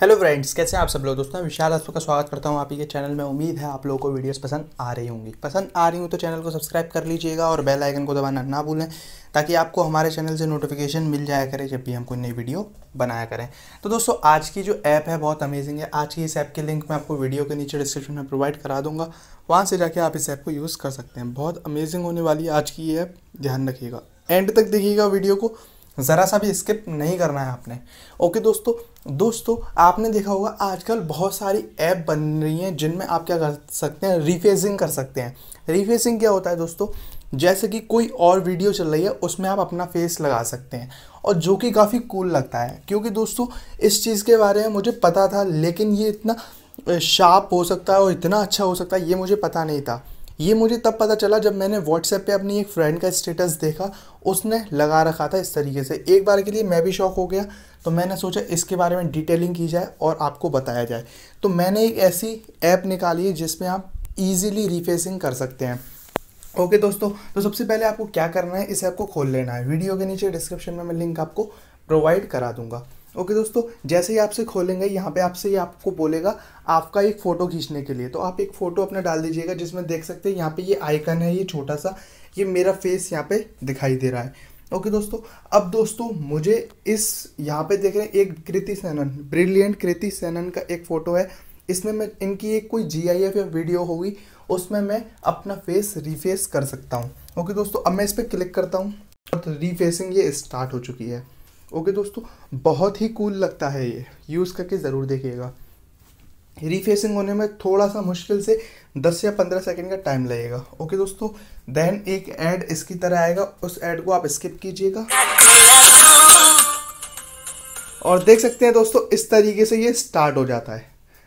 hello friends कैसे हैं आप सब लोग दोस्तों विशाल हस्तु का स्वागत करता हूं आप ही के चैनल में उम्मीद है आप लोगों को वीडियोस पसंद आ रही होंगी पसंद आ रही हूं तो चैनल को सब्सक्राइब कर लीजिएगा और बेल आइकन को दबाना ना भूलें ताकि आपको हमारे चैनल से नोटिफिकेशन मिल जाया करे जब भी हम कोई नई वीडियो बनाया करें तो दोस्तों आज की जो ऐप है बहुत अमेजिंग है आज की इस ऐप की लिंक मैं आपको वीडियो के नीचे डिस्क्रिप्शन में प्रोवाइड करा दूँगा वहाँ से जाके आप इस ऐप को यूज़ कर सकते हैं बहुत अमेजिंग होने वाली है आज की ये ऐप ध्यान रखिएगा एंड तक देखिएगा वीडियो को ज़रा सा भी स्किप नहीं करना है आपने ओके दोस्तों दोस्तों आपने देखा होगा आजकल बहुत सारी ऐप बन रही हैं जिनमें आप क्या कर सकते हैं रिफेसिंग कर सकते हैं रिफेसिंग क्या होता है दोस्तों जैसे कि कोई और वीडियो चल रही है उसमें आप अपना फेस लगा सकते हैं और जो कि काफ़ी कूल लगता है क्योंकि दोस्तों इस चीज़ के बारे में मुझे पता था लेकिन ये इतना शार्प हो सकता है और इतना अच्छा हो सकता है ये मुझे पता नहीं था ये मुझे तब पता चला जब मैंने व्हाट्सएप पे अपनी एक फ्रेंड का स्टेटस देखा उसने लगा रखा था इस तरीके से एक बार के लिए मैं भी शौक हो गया तो मैंने सोचा इसके बारे में डिटेलिंग की जाए और आपको बताया जाए तो मैंने एक ऐसी ऐप निकाली है जिसमें आप ईजिली रिफेसिंग कर सकते हैं ओके okay, दोस्तों तो सबसे पहले आपको क्या करना है इस ऐप को खोल लेना है वीडियो के नीचे डिस्क्रिप्शन में मैं लिंक आपको प्रोवाइड करा दूंगा ओके दोस्तों जैसे ही आपसे खोलेंगे यहाँ पे आपसे ये आपको बोलेगा आपका एक फ़ोटो खींचने के लिए तो आप एक फ़ोटो अपना डाल दीजिएगा जिसमें देख सकते हैं यहाँ पे ये आइकन है ये छोटा सा ये मेरा फेस यहाँ पे दिखाई दे रहा है ओके दोस्तों अब दोस्तों मुझे इस यहाँ पे देख रहे हैं एक कृति सेनन ब्रिलियंट कृति सेनन का एक फ़ोटो है इसमें मैं इनकी एक कोई जी आई एफ या वीडियो होगी उसमें मैं अपना फेस रीफेस कर सकता हूँ ओके दोस्तों अब मैं इस पर क्लिक करता हूँ और रिफेसिंग तो रीफेसिंग ये स्टार्ट हो चुकी है ओके दोस्तों बहुत ही कूल लगता है ये यूज़ करके ज़रूर देखिएगा रीफेसिंग होने में थोड़ा सा मुश्किल से 10 या 15 सेकंड का टाइम लगेगा ओके दोस्तों देन एक ऐड इसकी तरह आएगा उस ऐड को आप स्किप कीजिएगा और देख सकते हैं दोस्तों इस तरीके से ये स्टार्ट हो जाता है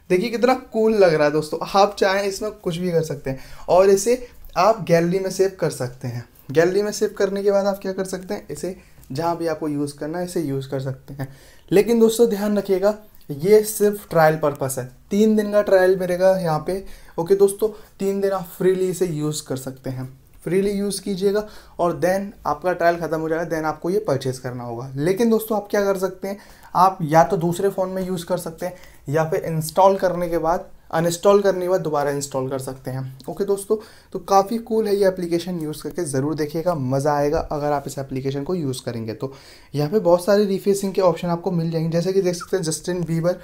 देखिए कितना कूल लग रहा है दोस्तों आप चाहें इसमें कुछ भी कर सकते हैं और इसे आप गैलरी में सेव कर सकते हैं गैलरी में सेव करने के बाद आप क्या कर सकते हैं इसे जहाँ भी आपको यूज़ करना है इसे यूज़ कर सकते हैं लेकिन दोस्तों ध्यान रखिएगा ये सिर्फ ट्रायल पर्पस है तीन दिन का ट्रायल मिलेगा यहाँ पे ओके दोस्तों तीन दिन आप फ्रीली इसे यूज़ कर सकते हैं फ्रीली यूज़ कीजिएगा और देन आपका ट्रायल ख़त्म हो जाएगा देन आपको ये परचेज़ करना होगा लेकिन दोस्तों आप क्या कर सकते हैं आप या तो दूसरे फ़ोन में यूज़ कर सकते हैं या फिर इंस्टॉल करने के बाद अनइंस्टॉल करने के बाद दोबारा इंस्टॉल कर सकते हैं ओके दोस्तों तो काफ़ी कूल है ये एप्लीकेशन यूज़ करके ज़रूर देखिएगा मज़ा आएगा अगर आप इस एप्लीकेशन को यूज़ करेंगे तो यहाँ पे बहुत सारे रिफेसिंग के ऑप्शन आपको मिल जाएंगे जैसे कि देख सकते हैं जस्टिन बीबर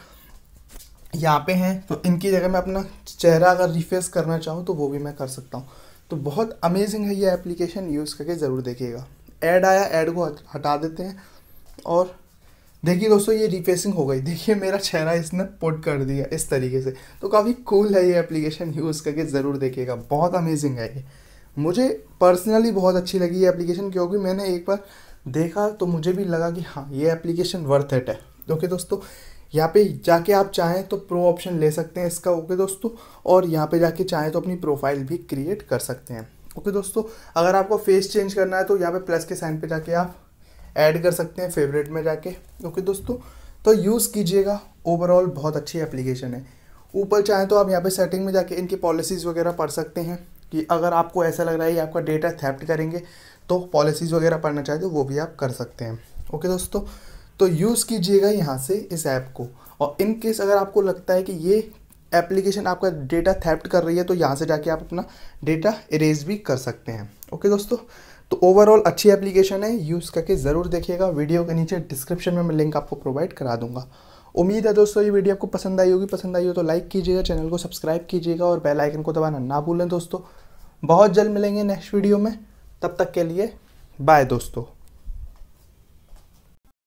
यहाँ पे हैं तो इनकी जगह मैं अपना चेहरा अगर रिफेस करना चाहूँ तो वो भी मैं कर सकता हूँ तो बहुत अमेजिंग है ये एप्लीकेशन यूज़ करके ज़रूर देखिएगा एड आया एड को हटा देते हैं और देखिए दोस्तों ये रिफेसिंग हो गई देखिए मेरा चेहरा इसने पुट कर दिया इस तरीके से तो काफ़ी कूल है ये एप्लीकेशन यूज़ करके ज़रूर देखिएगा बहुत अमेजिंग है ये मुझे पर्सनली बहुत अच्छी लगी ये एप्लीकेशन क्योंकि मैंने एक बार देखा तो मुझे भी लगा कि हाँ ये एप्लीकेशन वर्थ इट है ओके दोस्तों यहाँ पे जाके आप चाहें तो प्रो ऑप्शन ले सकते हैं इसका ओके दोस्तों और यहाँ पे जाके चाहें तो अपनी प्रोफाइल भी क्रिएट कर सकते हैं ओके दोस्तों अगर आपको फेस चेंज करना है तो यहाँ पे प्लस के साइन पे जाके आप ऐड कर सकते हैं फेवरेट में जाके ओके दोस्तों तो यूज़ कीजिएगा ओवरऑल बहुत अच्छी एप्लीकेशन है ऊपर चाहें तो आप यहाँ पे सेटिंग में जाके इनकी पॉलिसीज़ वगैरह पढ़ सकते हैं कि अगर आपको ऐसा लग रहा है कि आपका डेटा थैप्ट करेंगे तो पॉलिसीज़ वगैरह पढ़ना चाहते हो वो भी आप कर सकते हैं ओके दोस्तों तो यूज़ कीजिएगा यहाँ से इस ऐप को और इन केस अगर आपको लगता है कि ये एप्लीकेशन आपका डेटा थैप्ट कर रही है तो यहाँ से जाके आप अपना डेटा इरेज भी कर सकते हैं ओके दोस्तों तो ओवरऑल अच्छी एप्लीकेशन है यूज़ करके ज़रूर देखिएगा वीडियो के नीचे डिस्क्रिप्शन में मैं लिंक आपको प्रोवाइड करा दूंगा उम्मीद है दोस्तों ये वीडियो आपको पसंद आई होगी पसंद आई हो तो लाइक कीजिएगा चैनल को सब्सक्राइब कीजिएगा और बेल आइकन को दबाना ना भूलें दोस्तों बहुत जल्द मिलेंगे नेक्स्ट वीडियो में तब तक के लिए बाय दोस्तों